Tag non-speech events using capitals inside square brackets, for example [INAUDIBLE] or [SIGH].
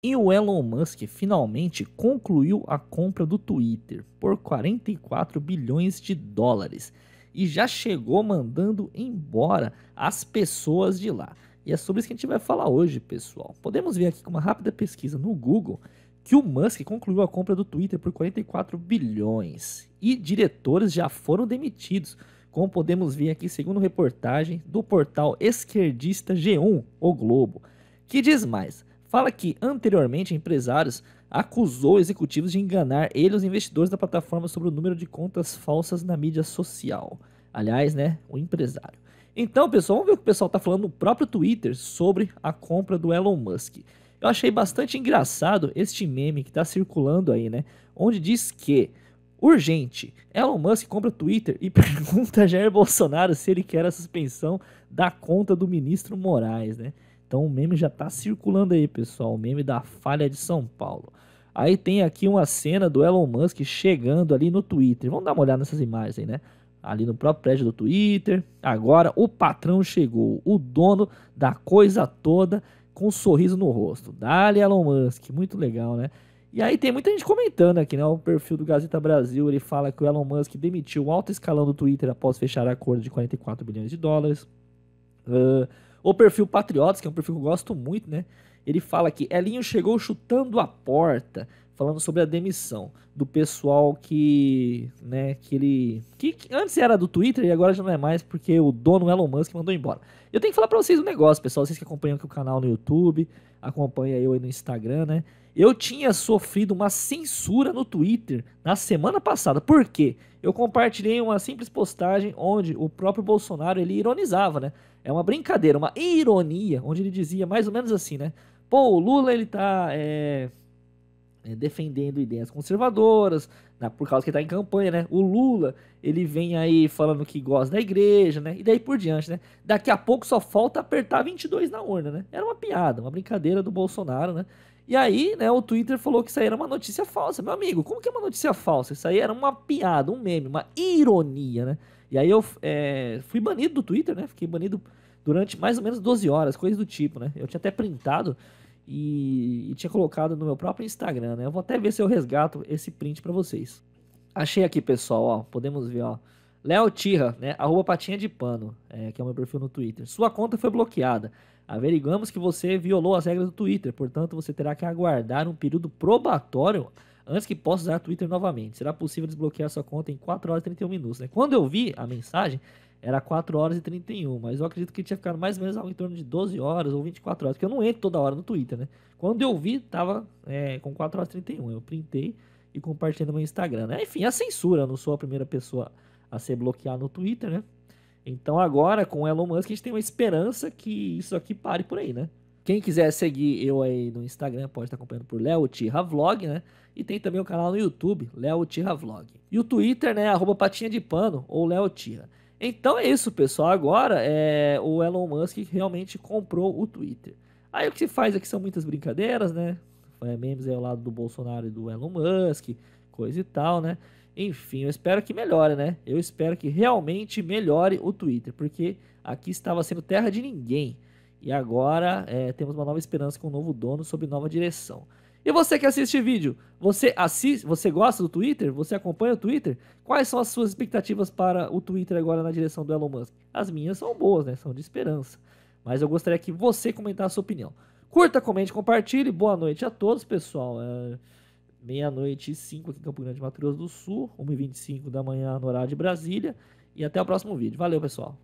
E o Elon Musk finalmente concluiu a compra do Twitter por 44 bilhões de dólares e já chegou mandando embora as pessoas de lá. E é sobre isso que a gente vai falar hoje, pessoal. Podemos ver aqui com uma rápida pesquisa no Google que o Musk concluiu a compra do Twitter por 44 bilhões e diretores já foram demitidos, como podemos ver aqui segundo reportagem do portal esquerdista G1, O Globo, que diz mais: fala que anteriormente empresários acusou executivos de enganar ele e os investidores da plataforma sobre o número de contas falsas na mídia social. Aliás, né, o empresário. Então, pessoal, vamos ver o que o pessoal está falando no próprio Twitter sobre a compra do Elon Musk. Eu achei bastante engraçado este meme que está circulando aí, né? Onde diz que, urgente, Elon Musk compra Twitter e [LAUGHS] pergunta a Jair Bolsonaro se ele quer a suspensão da conta do ministro Moraes, né? Então o meme já tá circulando aí, pessoal. O meme da falha de São Paulo. Aí tem aqui uma cena do Elon Musk chegando ali no Twitter. Vamos dar uma olhada nessas imagens aí, né? Ali no próprio prédio do Twitter. Agora o patrão chegou, o dono da coisa toda, com um sorriso no rosto. Dali Elon Musk, muito legal, né? E aí tem muita gente comentando aqui, né? O perfil do Gazeta Brasil, ele fala que o Elon Musk demitiu o alto escalão do Twitter após fechar acordo de 44 bilhões de dólares. Uh, o perfil Patriotas, que é um perfil que eu gosto muito, né? Ele fala que Elinho chegou chutando a porta, falando sobre a demissão do pessoal que, né, que ele que, que, antes era do Twitter e agora já não é mais porque o dono Elon Musk mandou embora. Eu tenho que falar para vocês um negócio, pessoal, vocês que acompanham aqui o canal no YouTube, acompanha eu aí no Instagram, né? Eu tinha sofrido uma censura no Twitter na semana passada. Por quê? Eu compartilhei uma simples postagem onde o próprio Bolsonaro ele ironizava, né? É uma brincadeira, uma ironia, onde ele dizia mais ou menos assim, né? Pô, o Lula ele tá é, é defendendo ideias conservadoras, né, por causa que ele tá em campanha, né? O Lula, ele vem aí falando que gosta da igreja, né? E daí por diante, né? Daqui a pouco só falta apertar 22 na urna, né? Era uma piada, uma brincadeira do Bolsonaro, né? E aí, né, o Twitter falou que isso aí era uma notícia falsa. Meu amigo, como que é uma notícia falsa? Isso aí era uma piada, um meme, uma ironia, né? E aí eu é, fui banido do Twitter, né? Fiquei banido durante mais ou menos 12 horas, coisa do tipo, né? Eu tinha até printado e, e tinha colocado no meu próprio Instagram, né? Eu vou até ver se eu resgato esse print para vocês. Achei aqui, pessoal, ó, podemos ver, ó. Léo Tira, né? Arroba Patinha de Pano, é, que é o meu perfil no Twitter. Sua conta foi bloqueada. Averigamos que você violou as regras do Twitter, portanto você terá que aguardar um período probatório antes que possa usar o Twitter novamente. Será possível desbloquear sua conta em 4 horas e 31 minutos, né? Quando eu vi a mensagem, era 4 horas e 31, mas eu acredito que tinha ficado mais ou menos algo em torno de 12 horas ou 24 horas, porque eu não entro toda hora no Twitter, né? Quando eu vi, tava é, com 4 horas e 31, eu printei e compartilhei no meu Instagram, né? Enfim, a censura, eu não sou a primeira pessoa a ser bloqueada no Twitter, né? Então agora, com o Elon Musk, a gente tem uma esperança que isso aqui pare por aí, né? Quem quiser seguir eu aí no Instagram pode estar acompanhando por Léo Tira Vlog, né? E tem também o canal no YouTube, Léo Tira Vlog. E o Twitter, né? Arroba Patinha de Pano ou Léo Tira então é isso, pessoal. Agora é, o Elon Musk realmente comprou o Twitter. Aí o que se faz aqui é são muitas brincadeiras, né? É, memes aí ao lado do Bolsonaro e do Elon Musk, coisa e tal, né? Enfim, eu espero que melhore, né? Eu espero que realmente melhore o Twitter, porque aqui estava sendo terra de ninguém. E agora é, temos uma nova esperança com um novo dono sob nova direção. E você que assiste vídeo, você assiste, você gosta do Twitter? Você acompanha o Twitter? Quais são as suas expectativas para o Twitter agora na direção do Elon Musk? As minhas são boas, né? São de esperança. Mas eu gostaria que você comentasse a sua opinião. Curta, comente, compartilhe. Boa noite a todos, pessoal. É meia-noite e cinco aqui em Campo Grande, Mato Grosso do Sul, 1h25 da manhã no horário de Brasília. E até o próximo vídeo. Valeu, pessoal.